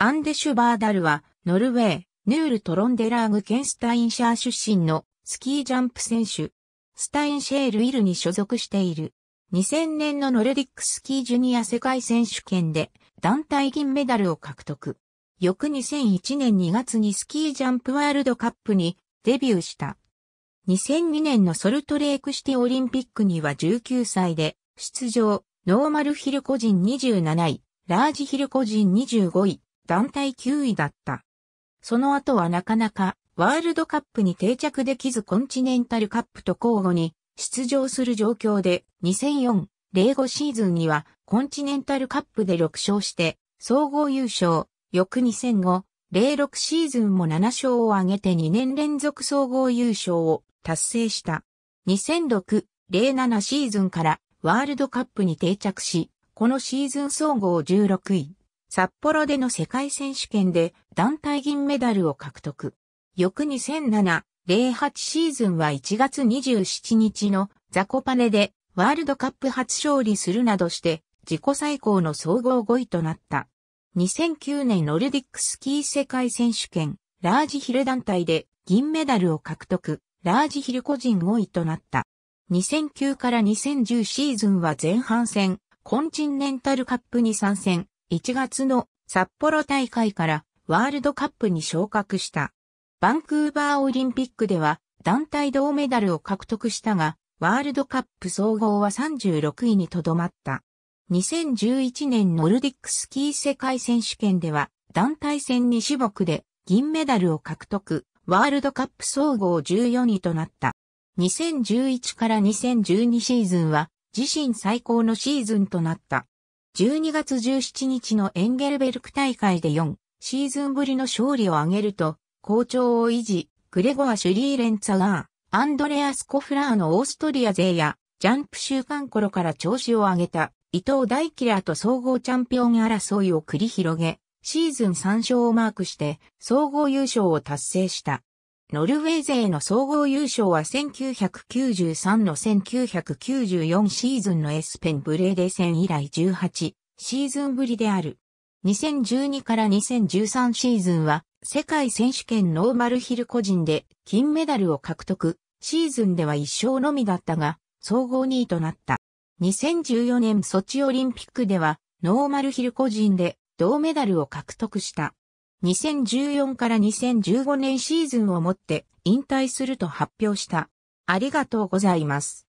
アンデシュバーダルは、ノルウェー、ヌールトロンデラーグ・ケンスタインシャー出身のスキージャンプ選手、スタインシェール・イルに所属している。2000年のノルディックスキージュニア世界選手権で団体銀メダルを獲得。翌2001年2月にスキージャンプワールドカップにデビューした。2002年のソルトレークシティオリンピックには19歳で出場、ノーマルヒル個人27位、ラージヒル個人25位、団体9位だった。その後はなかなかワールドカップに定着できずコンチネンタルカップと交互に出場する状況で2004-05シーズンにはコンチネンタルカップで6勝して総合優勝、翌2005-06シーズンも7勝を挙げて2年連続総合優勝を達成した。2006-07シーズンからワールドカップに定着し、このシーズン総合16位。札幌での世界選手権で団体銀メダルを獲得。翌2007、08シーズンは1月27日のザコパネでワールドカップ初勝利するなどして自己最高の総合5位となった。2009年ノルディックスキー世界選手権ラージヒル団体で銀メダルを獲得、ラージヒル個人5位となった。2009から2010シーズンは前半戦、コンチンネンタルカップに参戦、1月の札幌大会からワールドカップに昇格した。バンクーバーオリンピックでは団体銅メダルを獲得したが、ワールドカップ総合は36位にとどまった。2011年ノルディックスキー世界選手権では団体戦2種目で銀メダルを獲得、ワールドカップ総合14位となった。2011から2012シーズンは自身最高のシーズンとなった。12月17日のエンゲルベルク大会で4シーズンぶりの勝利を挙げると、好調を維持、グレゴア・シュリーレンツァガー、アンドレアス・コフラーのオーストリア勢や、ジャンプ週間頃から調子を上げた、伊藤大輝らと総合チャンピオン争いを繰り広げ、シーズン3勝をマークして、総合優勝を達成した。ノルウェー勢の総合優勝は1993の1994シーズンのエスペンブレーデ戦以来18シーズンぶりである。2012から2013シーズンは世界選手権ノーマルヒル個人で金メダルを獲得。シーズンでは1勝のみだったが、総合2位となった。2014年ソチオリンピックではノーマルヒル個人で銅メダルを獲得した。2014から2015年シーズンをもって引退すると発表した。ありがとうございます。